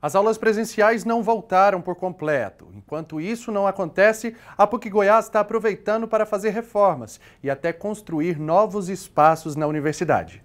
As aulas presenciais não voltaram por completo. Enquanto isso não acontece, a PUC Goiás está aproveitando para fazer reformas e até construir novos espaços na universidade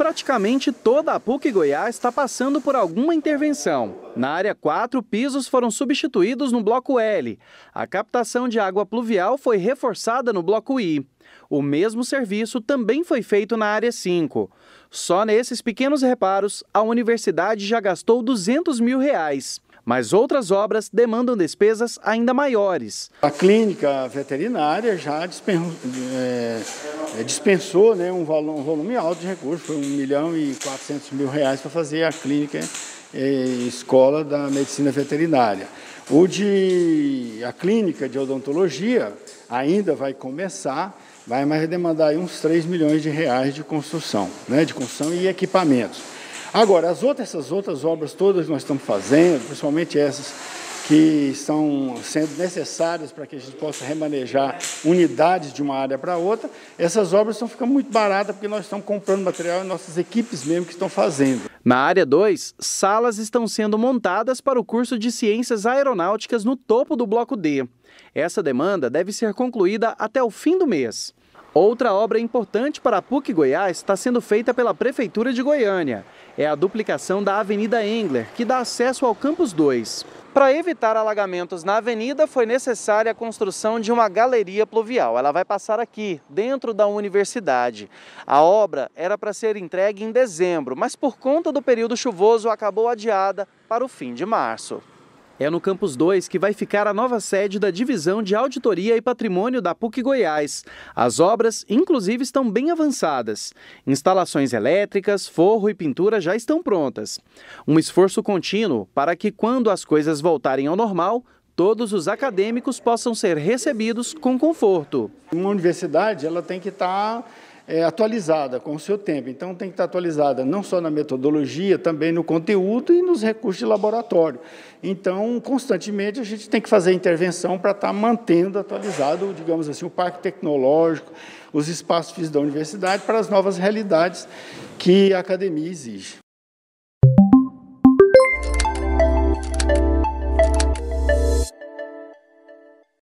praticamente toda a PUC Goiás está passando por alguma intervenção. Na área 4, pisos foram substituídos no bloco L. A captação de água pluvial foi reforçada no bloco I. O mesmo serviço também foi feito na área 5. Só nesses pequenos reparos, a universidade já gastou 200 mil reais. Mas outras obras demandam despesas ainda maiores. A clínica veterinária já dispensou. É eh, é, dispensou né, um, volume, um volume alto de recursos, foi 1 milhão e 400 mil reais para fazer a clínica é, escola da medicina veterinária. O de a clínica de odontologia ainda vai começar, vai mais demandar uns 3 milhões de reais de construção, né, de construção e equipamentos. Agora, as outras, essas outras obras todas que nós estamos fazendo, principalmente essas que estão sendo necessárias para que a gente possa remanejar unidades de uma área para outra, essas obras estão ficando muito baratas porque nós estamos comprando material e nossas equipes mesmo que estão fazendo. Na área 2, salas estão sendo montadas para o curso de Ciências Aeronáuticas no topo do bloco D. Essa demanda deve ser concluída até o fim do mês. Outra obra importante para a PUC Goiás está sendo feita pela Prefeitura de Goiânia. É a duplicação da Avenida Engler, que dá acesso ao Campus 2. Para evitar alagamentos na avenida, foi necessária a construção de uma galeria pluvial. Ela vai passar aqui, dentro da universidade. A obra era para ser entregue em dezembro, mas por conta do período chuvoso acabou adiada para o fim de março. É no Campus 2 que vai ficar a nova sede da Divisão de Auditoria e Patrimônio da PUC Goiás. As obras, inclusive, estão bem avançadas. Instalações elétricas, forro e pintura já estão prontas. Um esforço contínuo para que, quando as coisas voltarem ao normal, todos os acadêmicos possam ser recebidos com conforto. Uma universidade ela tem que estar. Tá é, atualizada com o seu tempo. Então, tem que estar atualizada não só na metodologia, também no conteúdo e nos recursos de laboratório. Então, constantemente, a gente tem que fazer intervenção para estar mantendo atualizado, digamos assim, o parque tecnológico, os espaços físicos da universidade para as novas realidades que a academia exige.